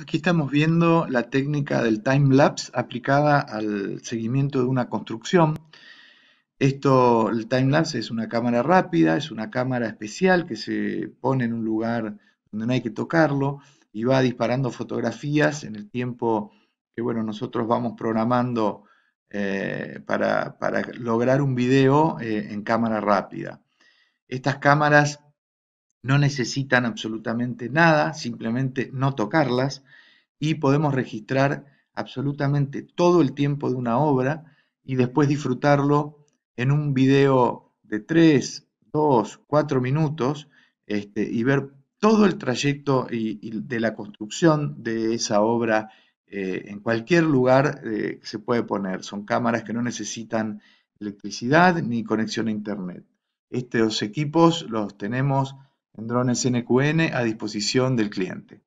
Aquí estamos viendo la técnica del time lapse aplicada al seguimiento de una construcción. Esto, el time lapse es una cámara rápida, es una cámara especial que se pone en un lugar donde no hay que tocarlo y va disparando fotografías en el tiempo que bueno, nosotros vamos programando eh, para, lograr un video eh, en cámara rápida. Estas cámaras no necesitan absolutamente nada, simplemente no tocarlas y podemos registrar absolutamente todo el tiempo de una obra y después disfrutarlo en un video de 3, 2, 4 minutos este, y ver todo el trayecto y, de la construcción de esa obra eh, en cualquier lugar eh, que se puede poner. Son cámaras que no necesitan electricidad ni conexión a internet. Estos equipos los tenemos en drones NQN a disposición del cliente.